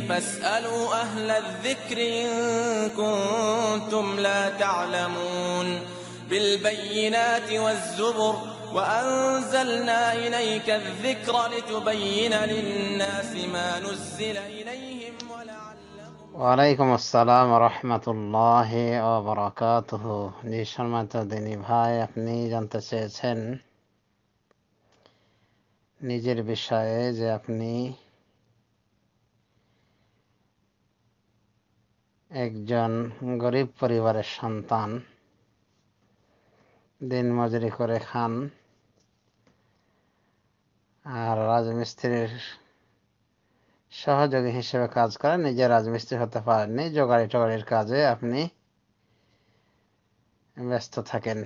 فاسألوا أهل الذكر إن كنتم لا تعلمون بالبينات والزبر وأنزلنا إليك الذكر لتبين للناس ما نزل إليهم ওয়ালাইকুম আসসালাম রহমতুল্লাহ অবরাকাত নিঃসম্মত দিনী ভাই আপনি جانت سيسن নিজের বিষয়ে যে আপনি একজন গরিব পরিবারের সন্তান দিন মজুরি করে খান আর রাজমিস্ত্রির সহযোগী হিসেবে কাজ করে নিজে রাজমিস্ত্রি হতে পারেননি জোগাড়ি টোগাড়ির কাজে আপনি ব্যস্ত থাকেন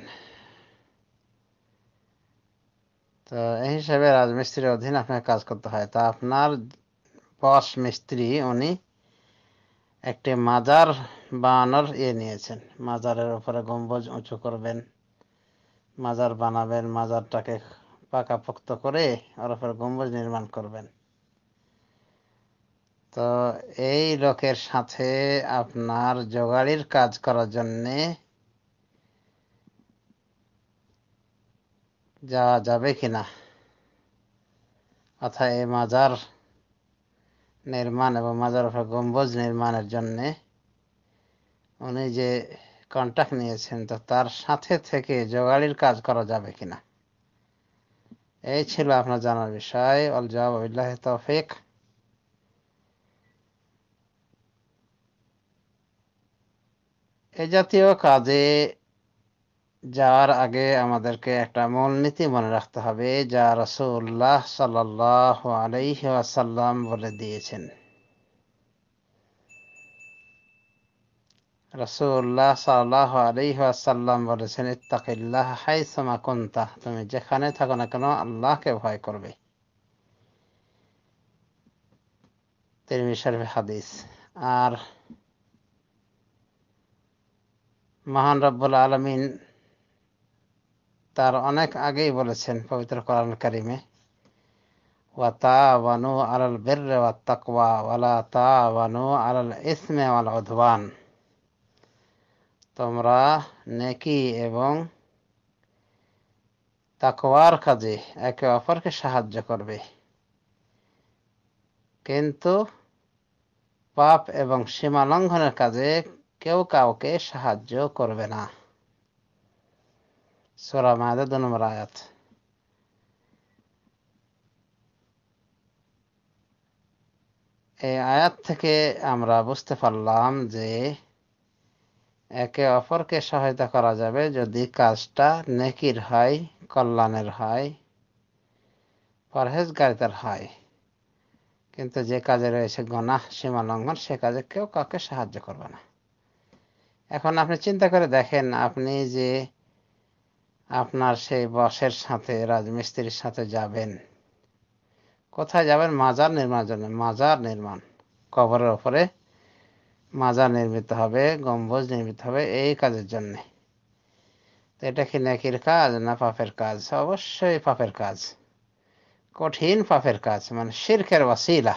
তো এই হিসাবে রাজমিস্ত্রির অধীন আপনাকে কাজ করতে হয় তা আপনার বস মিস্ত্রি উনি একটি মাজার বানানোর ইয়ে নিয়েছেন মাজারের উপরে গম্বুজ উঁচু করবেন মাজার বানাবেন মাজারটাকে পাকাপোক্ত করে ওর উপরে গম্বুজ নির্মাণ করবেন তো এই লোকের সাথে আপনার জোগাড়ির কাজ করার জন্যে যাওয়া যাবে কিনা অর্থাৎ এই মাজার নির্মাণ এবং মাজারফা গম্বুজ নির্মাণের জন্য উনি যে কন্ট্রাক্ট নিয়েছেন তো তার সাথে থেকে জোগাড়ির কাজ করা যাবে কিনা এই ছিল আপনার জানার বিষয় অল জবাবিল্লাহ তৌফিক এ জাতীয় কাজে যাওয়ার আগে আমাদেরকে একটা মূলনীতি মনে রাখতে হবে যা রসুল্লাহ সাল্লাসাল্লাম বলে দিয়েছেন রসুল্লাহ সাল্লাহ আলাইহি আসাল্লাম বলেছেন ইত্তাকিল্লাহ হাই সমাকুন্তা তুমি যেখানে থাকো না কেন আল্লাহকে ভয় করবে হাদিস আর মহান রব্বুল আলমিন তার অনেক আগেই বলেছেন পবিত্র কোরআন কারিমে ওয়াতাওয়ানু আলাল বিররি ওয়াত তাকওয়া ওয়ালা তাওয়ানু আলাল ইসমি ওয়াল উদওয়ান তোমরা নেকি এবং তাকওয়ার কাজে একে অপরকে সাহায্য করবে কিন্তু পাপ এবং সীমা লঙ্ঘনের কাজে কেউ কাউকে সাহায্য করবে না সোরা মায়েদের দু এই আয়াত থেকে আমরা বুঝতে পারলাম যে একে অপরকে সহায়তা করা যাবে যদি কাজটা নেকির হয় কল্যাণের হয় পরহেজগারিতার হয় কিন্তু যে কাজে রয়েছে গণা সীমা লঙ্ঘন সে কাজে কেউ কাউকে সাহায্য করবে না এখন আপনি চিন্তা করে দেখেন আপনি যে আপনার সেই বসের সাথে রাজমিস্ত্রির সাথে যাবেন কোথায় যাবেন মাজার নির্মাণ জন্য মাজার নির্মাণ কবরের ওপরে মাজার নির্মিত হবে গম্বুজ নির্মিত হবে এই কাজের জন্যে তো এটা কি নাকির কাজ না পাপের কাজ অবশ্যই পাপের কাজ কঠিন পাপের কাজ মানে শির্কের বাসিলা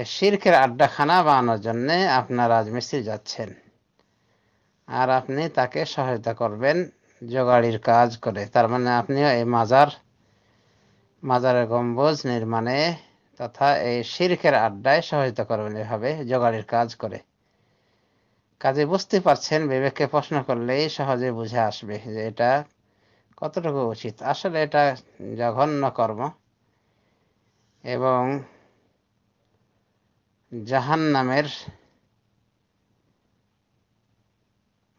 এই শির্কের আড্ডাখানা বানানোর জন্যে আপনার রাজমিস্ত্রি যাচ্ছেন আর আপনি তাকে সহায়তা করবেন জোগাড়ির কাজ করে তার মানে আপনিও এই মাজার মাজারের গম্বুজ নির্মাণে তথা এই শির্কের আড্ডায় সহায়তা করবেন এভাবে জোগাড়ির কাজ করে কাজে বুঝতে পারছেন বিবেককে প্রশ্ন করলেই সহজে বুঝে আসবে যে এটা কতটুকু উচিত আসলে এটা জঘন্য কর্ম এবং জাহান নামের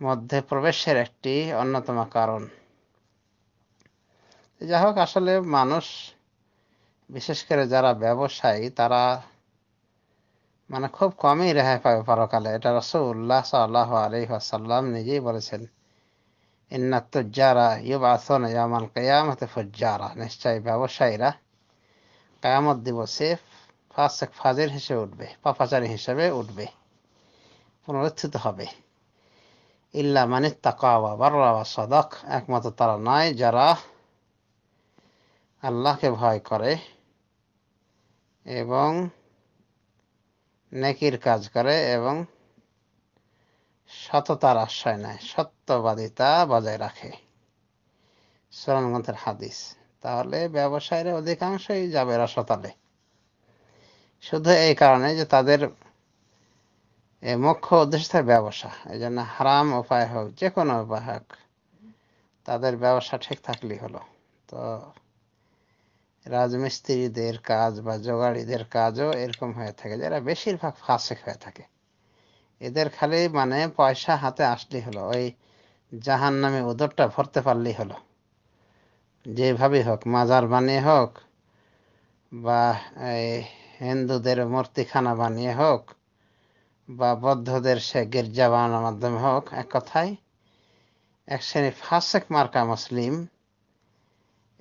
মধ্যে প্রবেশের একটি অন্যতম কারণ যাই হোক আসলে মানুষ বিশেষ করে যারা ব্যবসায়ী তারা মানে খুব কমই রেহাই পাবে পরকালে এটা রসুল্লাহ সাল্লাহ আলি আসাল্লাম নিজেই বলেছেন ইন্নাতুজ্জারা ইউব আসন ইয়ামাল কেয়ামতে ফুজ্জারা নিশ্চয়ই ব্যবসায়ীরা কেয়ামত দিবসে ফাঁসেক ফাজির হিসেবে উঠবে পাপাচারী হিসেবে উঠবে পুনরুত্থিত হবে ইল্লা মানে তাকাওয়া বার্রাওয়া সদক একমাত্র তারা নয় যারা আল্লাহকে ভয় করে এবং নেকির কাজ করে এবং সততার আশ্রয় নেয় সত্যবাদিতা বজায় রাখে সোরানগ্রন্থের হাদিস তাহলে ব্যবসায়ীরা অধিকাংশই যাবে রসতালে শুধু এই কারণে যে তাদের মুখ্য উদ্দেশ্য ব্যবসা এই জন্য হারাম উপায় হোক যে কোনো উপায় হোক তাদের ব্যবসা ঠিক থাকলেই হলো তো রাজমিস্ত্রিদের কাজ বা জোগাড়িদের কাজও এরকম হয়ে থাকে যারা বেশিরভাগ ফাঁসে হয়ে থাকে এদের খালি মানে পয়সা হাতে আসলেই হলো ওই জাহান নামে ওদরটা ভরতে পারলেই হলো যেভাবেই হোক মাজার বানিয়ে হোক বা এই হিন্দুদের মূর্তিখানা বানিয়ে হোক বা বদ্ধদের সে গির্জা বানানোর মাধ্যমে হোক এক কথায় এক শ্রেণী ফাসেক মার্কা মুসলিম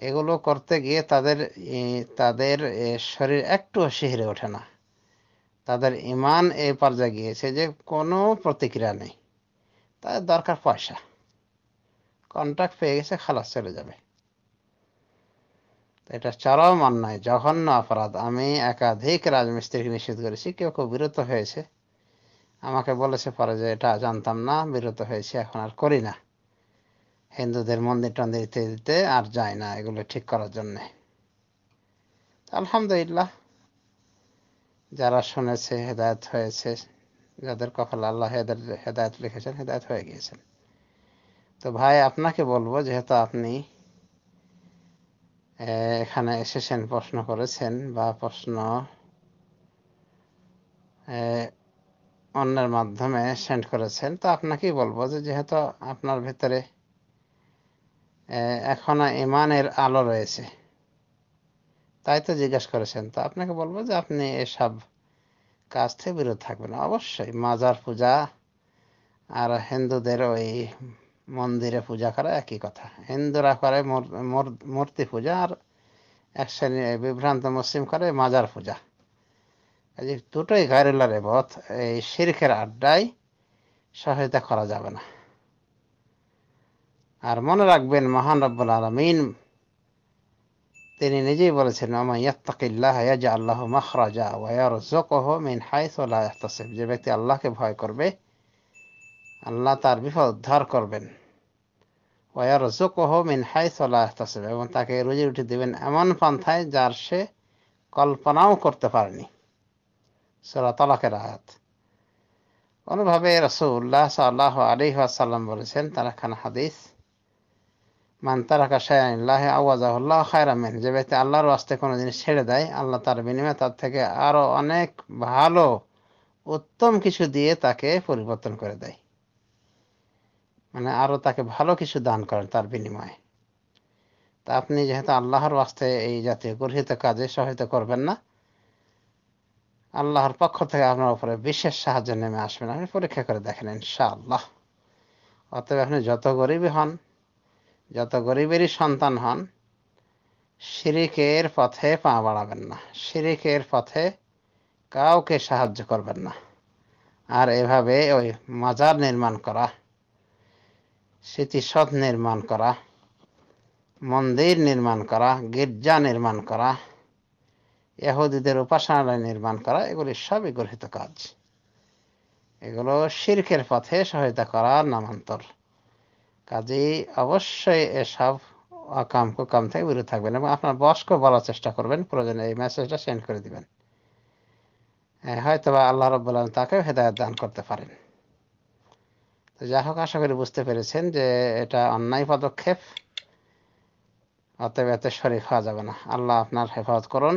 এগুলো করতে গিয়ে তাদের তাদের শরীর একটু শিহরে ওঠে না তাদের ইমান এ পর্যায়ে গিয়েছে যে কোনো প্রতিক্রিয়া নেই তাদের দরকার পয়সা কন্ট্রাক্ট পেয়ে গেছে খালাস চলে যাবে এটা চরম অন্যায় জঘন্য অপরাধ আমি একাধিক রাজমিস্ত্রিকে নিষেধ করেছি কেউ কেউ বিরত হয়েছে আমাকে বলেছে পরে যে এটা জানতাম না বিরত হয়েছে এখন আর করি না হিন্দুদের মন্দির টন্দির দিতে আর যায় না এগুলো ঠিক করার জন্যে আলহামদুলিল্লাহ যারা শুনেছে হেদায়ত হয়েছে যাদের কপাল আল্লাহ হেদায় হেদায়ত লিখেছেন হেদায়ত হয়ে গিয়েছেন তো ভাই আপনাকে বলবো যেহেতু আপনি এখানে এসেছেন প্রশ্ন করেছেন বা প্রশ্ন অন্যের মাধ্যমে সেন্ড করেছেন তো আপনাকেই বলবো যে যেহেতু আপনার ভেতরে এখনো ইমানের আলো রয়েছে তাই তো জিজ্ঞেস করেছেন তো আপনাকে বলবো যে আপনি এসব কাজ থেকে বিরত থাকবেন অবশ্যই মাজার পূজা আর হিন্দুদের ওই মন্দিরে পূজা করা একই কথা হিন্দুরা করে মূর্তি পূজা আর এক শ্রেণীর বিভ্রান্ত মুসলিম করে মাজার পূজা যে দুটোই গাইরুল্লাহ রেবত এই শিরকের আড্ডায় সহায়তা করা যাবে না আর মনে রাখবেন মহান রব্বুল আলমিন তিনি নিজেই বলেছেন আল্লাহ মিন যে ব্যক্তি আল্লাহকে ভয় করবে আল্লাহ তার বিপদ উদ্ধার করবেন ওয়ারজকহ মিন হাই হাইসিব এবং তাকে রুজি উঠে দেবেন এমন পন্থায় যার সে কল্পনাও করতে পারেনি সোরা তালাকের আয়াত অনুভাবে রসুল্লাহ সাল্লাহ আলী আসাল্লাম বলেছেন তারা খান হাদিস মান তারা শায়ানিল্লাহ আওয়াজাহুল্লাহ খায়রামেন যে ব্যক্তি আল্লাহর আস্তে কোনো জিনিস ছেড়ে দেয় আল্লাহ তার বিনিময়ে তার থেকে আরও অনেক ভালো উত্তম কিছু দিয়ে তাকে পরিবর্তন করে দেয় মানে আরও তাকে ভালো কিছু দান করেন তার বিনিময়ে তা আপনি যেহেতু আল্লাহর আস্তে এই জাতীয় গর্হিত কাজে সহায়তা করবেন না আল্লাহর পক্ষ থেকে আপনার উপরে বিশেষ সাহায্য নেমে আসবেন আপনি পরীক্ষা করে দেখেন ইনশাআল্লাহ অতএব আপনি যত গরিবই হন যত গরিবেরই সন্তান হন শিরিকের পথে পা বাড়াবেন না শিরিকের পথে কাউকে সাহায্য করবেন না আর এভাবে ওই মাজার নির্মাণ করা স্মৃতিসদ নির্মাণ করা মন্দির নির্মাণ করা গির্জা নির্মাণ করা এহুদিদের উপাসনালয় নির্মাণ করা এগুলি সবই গর্হিত কাজ এগুলো শির্কের পথে সহায়তা করার নামান্তর কাজেই অবশ্যই এসব অকাম কুকাম থেকে বিরত থাকবেন এবং আপনার বয়স্ক বলার চেষ্টা করবেন প্রয়োজনে এই মেসেজটা সেন্ড করে দিবেন হয়তো বা আল্লাহ রব তাকে হেদায়ত দান করতে পারেন তো যাই হোক আশা করি বুঝতে পেরেছেন যে এটা অন্যায় পদক্ষেপ অতএব এতে শরীফ হওয়া যাবে না আল্লাহ আপনার হেফাজত করুন